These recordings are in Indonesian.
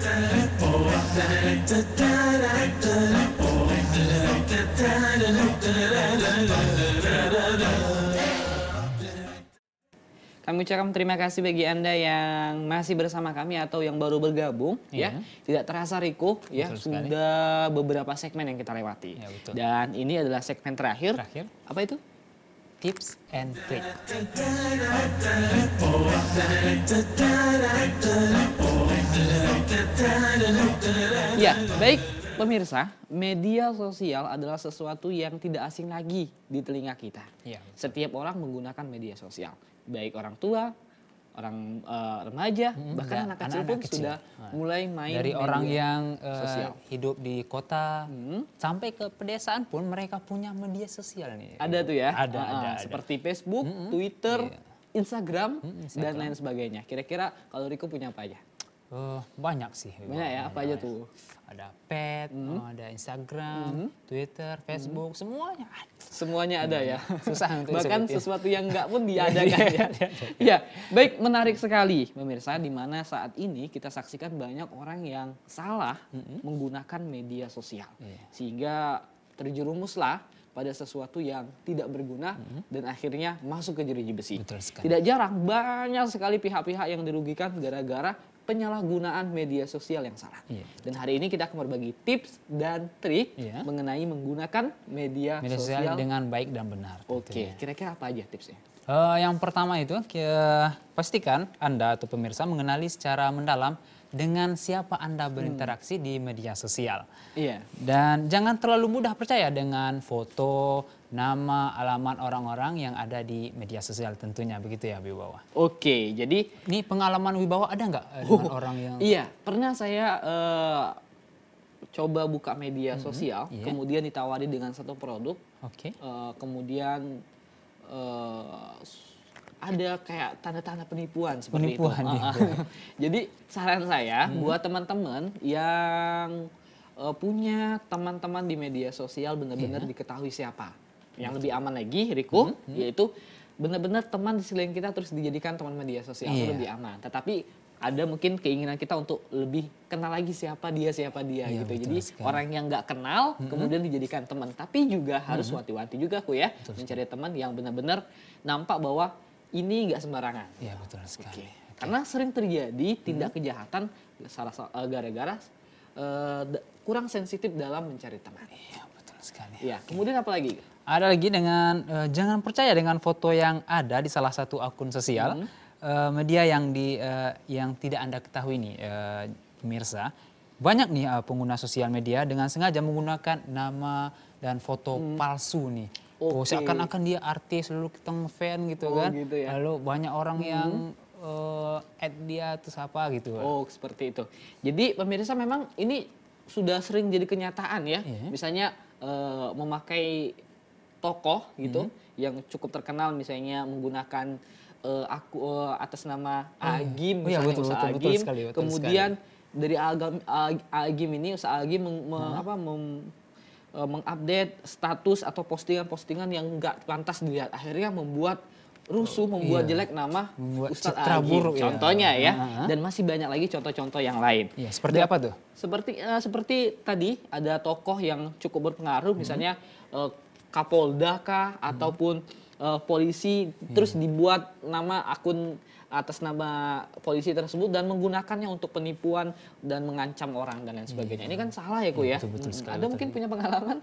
Kami ucapkan terima kasih bagi Anda yang masih bersama kami atau yang baru bergabung ya. iya. ya. Tidak terasa Riko ya sekali. sudah beberapa segmen yang kita lewati. Ya, betul. Dan ini adalah segmen terakhir. Terakhir. Apa itu? Tips and trick. Ya, baik pemirsa, media sosial adalah sesuatu yang tidak asing lagi di telinga kita. Ya. Setiap orang menggunakan media sosial, baik orang tua, orang uh, remaja, hmm, bahkan anak, anak kecil anak kecil. sudah nah, mulai main dari media orang yang uh, sosial. hidup di kota hmm. sampai ke pedesaan pun mereka punya media sosial nih. Ada tuh ya, ada, uh, ada, ada. seperti Facebook, hmm, Twitter. Iya. Instagram, hmm, Instagram dan lain sebagainya. Kira-kira kalau Riko punya apa aja? Uh, banyak sih. Banyak ya, apa ada, aja tuh? Ada pet, mm -hmm. Eh, ada Instagram, mm -hmm. Twitter, hmm. Facebook, mm -hmm. semuanya ada. Semuanya ada ya. Susah untuk Bahkan disebutin. sesuatu yang enggak pun diadakan iya, ya. ya, baik menarik sekali pemirsa di mana saat ini kita saksikan banyak orang yang salah mm -hmm. menggunakan media sosial. Yeah. Sehingga terjerumuslah pada sesuatu yang tidak berguna mm -hmm. dan akhirnya masuk ke jeruji besi. Tidak jarang banyak sekali pihak-pihak yang dirugikan gara-gara penyalahgunaan media sosial yang salah. Iya. Dan hari ini kita akan berbagi tips dan trik iya. mengenai menggunakan media, media sosial, dengan baik dan benar. Gitu Oke, okay. Ya. kira-kira apa aja tipsnya? Uh, yang pertama itu, ke, pastikan Anda atau pemirsa mengenali secara mendalam dengan siapa Anda berinteraksi hmm. di media sosial. Iya. Dan jangan terlalu mudah percaya dengan foto, nama, alamat orang-orang yang ada di media sosial tentunya begitu ya Wibawa. Oke, jadi ini pengalaman Wibawa ada nggak eh, oh, dengan orang yang Iya, pernah saya uh, coba buka media hmm, sosial, iya. kemudian ditawari dengan satu produk. Oke. Okay. Uh, eh, kemudian uh, ada kayak tanda-tanda penipuan seperti penipuan, itu. Penipuan. Ah, ah. Iya. Jadi saran saya hmm. buat teman-teman yang uh, punya teman-teman di media sosial benar-benar yeah. diketahui siapa. Yang lebih aman lagi, Riko, hmm, hmm. yaitu benar-benar teman di sekeliling kita terus dijadikan teman media sosial yeah. lebih aman. Tetapi ada mungkin keinginan kita untuk lebih kenal lagi siapa dia siapa dia iya, gitu. Jadi sekali. orang yang nggak kenal mm-hmm. kemudian dijadikan teman. Tapi juga harus mm-hmm. juga aku ya betul mencari teman yang benar-benar nampak bahwa ini nggak sembarangan. Iya betul sekali. Okay. Okay. Karena sering terjadi hmm. tindak hmm. kejahatan eh, gara-gara uh, kurang sensitif dalam mencari teman. Iya betul sekali. Ya okay. kemudian apa lagi? Ada lagi dengan uh, jangan percaya dengan foto yang ada di salah satu akun sosial hmm. uh, media yang di uh, yang tidak anda ketahui ini, uh, pemirsa banyak nih uh, pengguna sosial media dengan sengaja menggunakan nama dan foto hmm. palsu nih Okay. Oh, seakan-akan dia artis, lalu kita ngefan gitu oh, kan. Gitu ya. Lalu banyak orang hmm. yang uh, add dia terus apa gitu. Oh, seperti itu. Jadi pemirsa memang ini sudah sering jadi kenyataan ya. Yeah. Misalnya uh, memakai tokoh gitu hmm. yang cukup terkenal misalnya menggunakan uh, aku uh, atas nama oh, iya. Agim oh, iya, betul, betul, Agim betul sekali, betul kemudian sekali. dari Agam, Agim ini usaha Agim meng, hmm. apa mem, e, mengupdate status atau postingan-postingan yang nggak pantas dilihat akhirnya membuat rusuh oh, membuat iya. jelek nama membuat Ustadz citra iya. contohnya ya, ya. Uh-huh. dan masih banyak lagi contoh-contoh yang lain ya, seperti dan, apa tuh seperti uh, seperti tadi ada tokoh yang cukup berpengaruh hmm. misalnya uh, Kapolda kah hmm. ataupun uh, polisi hmm. terus dibuat nama akun atas nama polisi tersebut dan menggunakannya untuk penipuan dan mengancam orang dan lain hmm. sebagainya. Hmm. Ini kan salah ya, Ku hmm, ya. Betul -betul hmm, ada betul. mungkin punya pengalaman?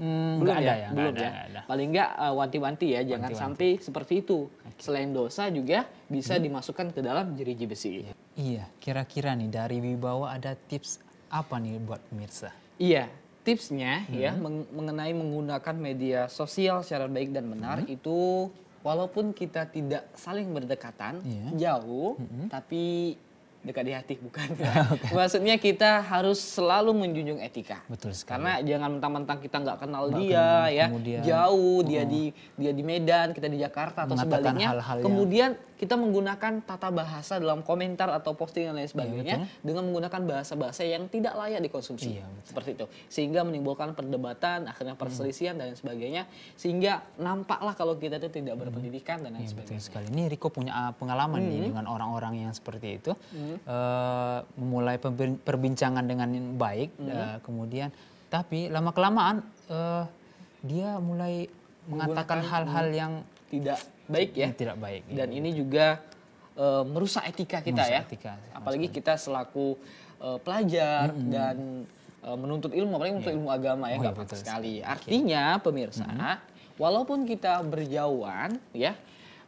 Hmm, belum ya? ada ya, ya? belum ada, ya. Ada. Paling enggak uh, eh, wanti-wanti ya, wanti -wanti. jangan sampai seperti itu. Okay. Selain dosa juga bisa hmm. dimasukkan ke dalam jeriji besi. Iya. iya, kira-kira nih dari Wibawa ada tips apa nih buat pemirsa? Iya, tipsnya ya, hmm. ya meng mengenai menggunakan media sosial secara baik dan benar hmm. itu walaupun kita tidak saling berdekatan yeah. jauh hmm. tapi dekat di hati bukan. okay. Maksudnya kita harus selalu menjunjung etika. Betul sekali. Karena jangan mentang-mentang kita nggak kenal Bahkan dia ya, kemudian, jauh oh. dia di dia di Medan, kita di Jakarta atau sebaliknya. Hal -hal kemudian yang... kita menggunakan tata bahasa dalam komentar atau posting dan lain iya, sebagainya iya, dengan menggunakan bahasa-bahasa yang tidak layak dikonsumsi. Iya, Seperti itu. Sehingga menimbulkan perdebatan, akhirnya hmm. perselisihan hmm. dan lain sebagainya sehingga nampaklah kalau kita itu tidak hmm. berpendidikan hmm. dan lain iya, sebagainya. Betul sekali. Ini Riko punya ah, pengalaman hmm. nih dengan orang-orang yang seperti itu. Hmm uh, memulai perbincangan dengan baik, mm -hmm. uh, kemudian tapi lama kelamaan uh, eh, dia mulai mengatakan hal-hal yang tidak baik ya, tidak baik. Iya. Dan ini juga uh, merusak etika kita merusak ya, etika, apalagi kita selaku uh, pelajar mm -hmm. dan uh, menuntut ilmu, apalagi menuntut yeah. ilmu agama ya, oh, iya, sekali. Artinya pemirsa, mm -hmm. walaupun kita berjauhan ya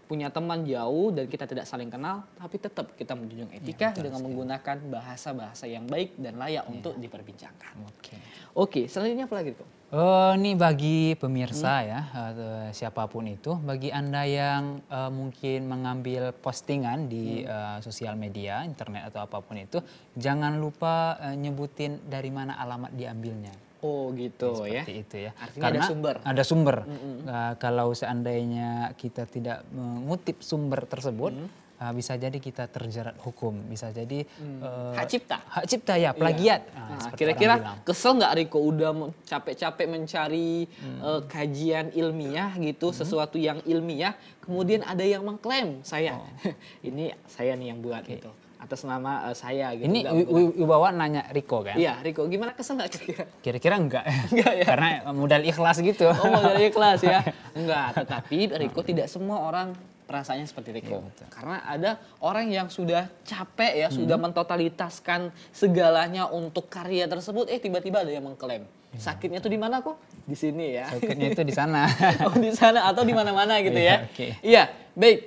punya teman jauh dan kita tidak saling kenal, tapi tetap kita menjunjung etika ya, dengan menggunakan bahasa-bahasa yang baik dan layak ya. untuk diperbincangkan. Oke. Oke, selanjutnya apa lagi, tuh? Eh, uh, ini bagi pemirsa hmm. ya, uh, siapapun itu, bagi Anda yang uh, mungkin mengambil postingan di hmm. uh, sosial media, internet atau apapun itu, jangan lupa uh, nyebutin dari mana alamat diambilnya. Oh gitu ya. Seperti ya. itu ya. Artinya Karena ada sumber. Ada sumber. Mm -hmm. uh, kalau seandainya kita tidak mengutip sumber tersebut, mm -hmm. uh, bisa jadi kita terjerat hukum. Bisa jadi mm. uh, hak cipta. Hak cipta ya, iya. plagiat. kira ah, nah, kira-kira nah, kesel nggak Riko udah capek-capek mencari mm. uh, kajian ilmiah gitu, mm. sesuatu yang ilmiah, kemudian mm. ada yang mengklaim saya. Oh. Ini saya nih yang buat okay. gitu atas nama uh, saya gitu. Ini Wibawa nanya Riko kan? Iya, Riko. Gimana kesel nggak kira-kira? Kira-kira enggak. enggak ya? Karena modal ikhlas gitu. Oh, modal ikhlas ya. enggak, tetapi Riko tidak semua orang rasanya seperti iya, Riko. Ya, Karena ada orang yang sudah capek ya, hmm. sudah mentotalitaskan segalanya untuk karya tersebut, eh tiba-tiba ada yang mengklaim. Iya. Sakitnya itu di mana kok? Di sini ya. Sakitnya itu di sana. oh, di sana atau di mana-mana gitu iya, ya. Iya, okay. Iya, baik.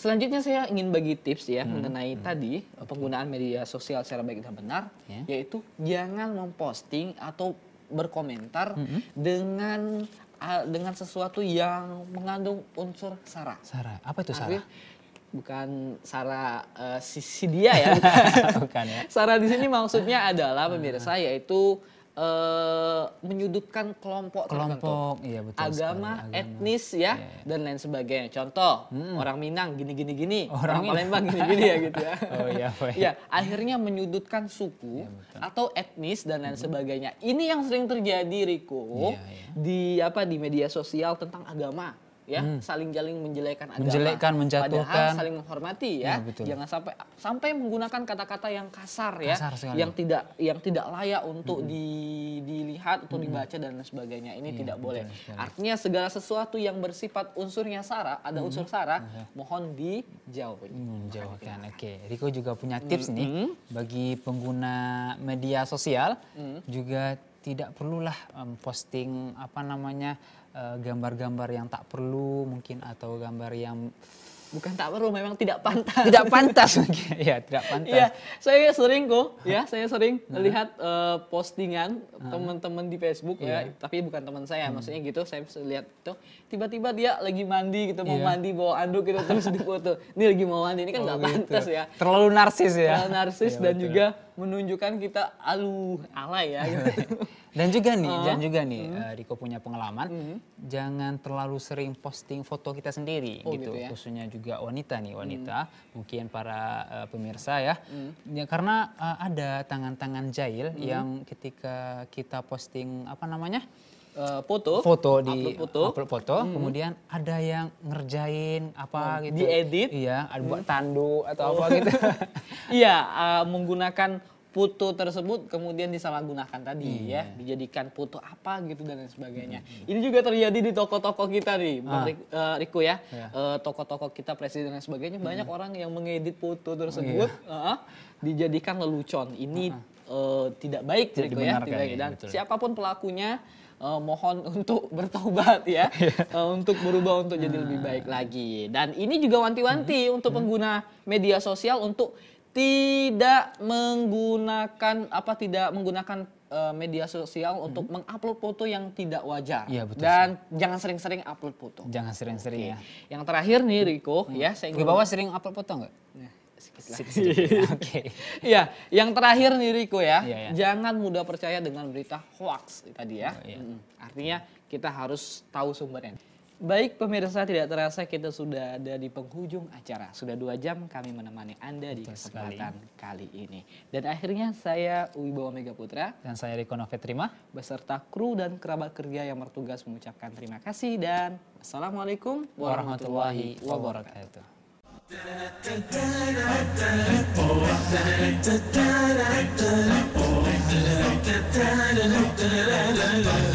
Selanjutnya saya ingin bagi tips ya hmm. mengenai hmm. tadi eh, penggunaan media sosial secara baik dan benar, yeah. yaitu jangan memposting atau berkomentar hmm. dengan ah, dengan sesuatu yang mengandung unsur sara. Sara, apa itu sara? bukan sara uh, eh, si, dia ya. bukan ya. Sarah di sini maksudnya adalah hmm. pemirsa yaitu Eh, menyudutkan kelompok, kelompok tertentu. Iya, betul agama, agama, etnis ya, yeah. Iya. dan lain sebagainya. Contoh, hmm. orang Minang gini-gini gini, orang, orang Palembang gini-gini ya gitu ya. Oh iya, ya, akhirnya menyudutkan suku yeah, iya, atau etnis dan lain hmm. sebagainya. Ini yang sering terjadi Riko yeah, yeah. di apa di media sosial tentang agama ya hmm. saling jaling menjelekkan agama menjelekkan menjatuhkan padahal saling menghormati ya, ya betul. jangan sampai sampai menggunakan kata-kata yang kasar, ya kasar yang tidak yang tidak layak untuk hmm. di, dilihat untuk hmm. dibaca dan sebagainya ini ya, tidak boleh artinya segala sesuatu yang bersifat unsurnya sara ada hmm. unsur sara hmm. Iya. mohon dijauhi menjauhkan oke okay. Riko juga punya tips hmm. nih hmm. bagi pengguna media sosial hmm. juga tidak perlulah um, posting apa namanya eh, gambar-gambar uh, yang tak perlu mungkin atau gambar yang bukan tak perlu memang tidak pantas tidak pantas ya tidak pantas ya saya sering kok ya saya sering melihat lihat uh, postingan teman-teman di Facebook yeah. ya iya. tapi bukan teman saya hmm. maksudnya gitu saya lihat tuh tiba-tiba dia lagi mandi gitu mau iya. mandi bawa anduk gitu terus di foto ini lagi mau mandi ini kan oh, nggak oh, gitu. pantas ya terlalu narsis ya terlalu narsis ya, dan betul. juga menunjukkan kita alu alay ya dan juga nih uh, dan juga nih uh, uh Riko punya pengalaman uh jangan terlalu sering posting foto kita sendiri oh, gitu, gitu ya? khususnya juga wanita nih hmm. wanita uh mungkin para uh, pemirsa ya, uh ya karena uh, ada tangan-tangan jahil uh yang ketika kita posting apa namanya Uh, foto, foto di upload foto, upload foto hmm. kemudian ada yang ngerjain apa oh, gitu, diedit, iya, ada buat hmm. tandu atau oh. apa gitu, iya, uh, menggunakan putu tersebut kemudian disalahgunakan tadi hmm. ya dijadikan putu apa gitu dan lain sebagainya hmm. ini juga terjadi di toko-toko kita nih ah. Riko eh, ya toko ya. eh, toko-toko kita presiden dan sebagainya hmm. banyak orang yang mengedit foto oh, tersebut oh, iya. uh, dijadikan lelucon ini uh, tidak baik tidak Riku ya tidak baik ya, dan betul. siapapun pelakunya uh, mohon untuk bertobat ya uh, untuk berubah untuk jadi ah. lebih baik lagi dan ini juga wanti-wanti hmm. untuk hmm. pengguna media sosial untuk tidak menggunakan apa tidak menggunakan uh, media sosial hmm. untuk mengupload foto yang tidak wajar. Ya, betul. Dan sih. jangan sering-sering upload foto. Jangan sering-sering okay. ya. Yang terakhir nih Riko hmm. ya, saya ingin bawa sering upload foto enggak? Nah, Oke. ya, yang terakhir nih Riko ya, ya, ya. Jangan mudah percaya dengan berita hoax tadi ya. Oh, ya. Artinya kita harus tahu sumbernya. Baik pemirsa tidak terasa kita sudah ada di penghujung acara. Sudah dua jam kami menemani Anda di kesempatan kali ini. Dan akhirnya saya Wibawa Mega Putra. Dan saya Riko Terima. Beserta kru dan kerabat kerja yang bertugas mengucapkan terima kasih dan Assalamualaikum warahmatullahi wabarakatuh.